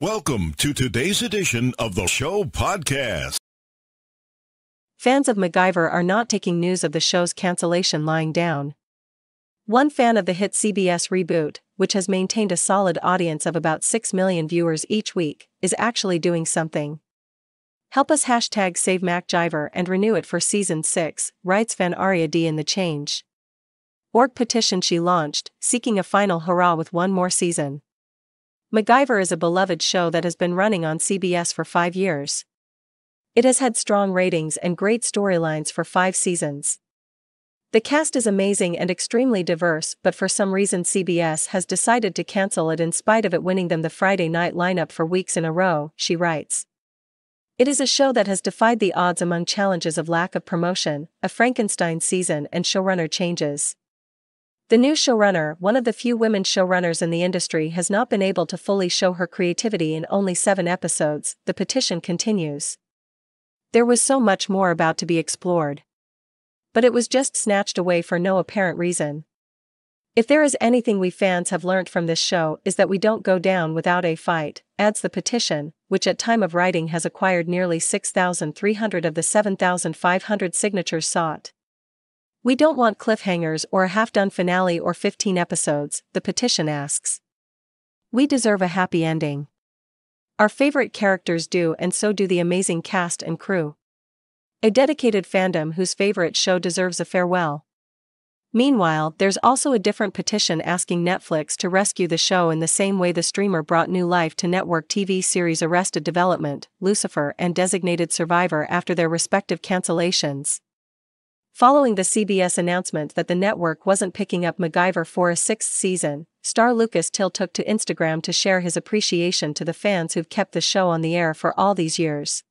Welcome to today's edition of the show podcast. Fans of MacGyver are not taking news of the show's cancellation lying down. One fan of the hit CBS reboot, which has maintained a solid audience of about 6 million viewers each week, is actually doing something. Help us hashtag save MacGyver and renew it for season 6, writes fan Aria D in The Change. Org petition she launched, seeking a final hurrah with one more season. MacGyver is a beloved show that has been running on CBS for five years. It has had strong ratings and great storylines for five seasons. The cast is amazing and extremely diverse, but for some reason CBS has decided to cancel it in spite of it winning them the Friday night lineup for weeks in a row, she writes. It is a show that has defied the odds among challenges of lack of promotion, a Frankenstein season, and showrunner changes. The new showrunner, one of the few women showrunners in the industry, has not been able to fully show her creativity in only seven episodes, the petition continues. There was so much more about to be explored. But it was just snatched away for no apparent reason. If there is anything we fans have learned from this show is that we don't go down without a fight, adds the petition, which at time of writing has acquired nearly 6,300 of the 7,500 signatures sought. We don't want cliffhangers or a half done finale or 15 episodes, the petition asks. We deserve a happy ending. Our favorite characters do, and so do the amazing cast and crew. A dedicated fandom whose favorite show deserves a farewell. Meanwhile, there's also a different petition asking Netflix to rescue the show in the same way the streamer brought new life to network TV series Arrested Development, Lucifer, and Designated Survivor after their respective cancellations. Following the CBS announcement that the network wasn't picking up MacGyver for a sixth season, star Lucas Till took to Instagram to share his appreciation to the fans who've kept the show on the air for all these years.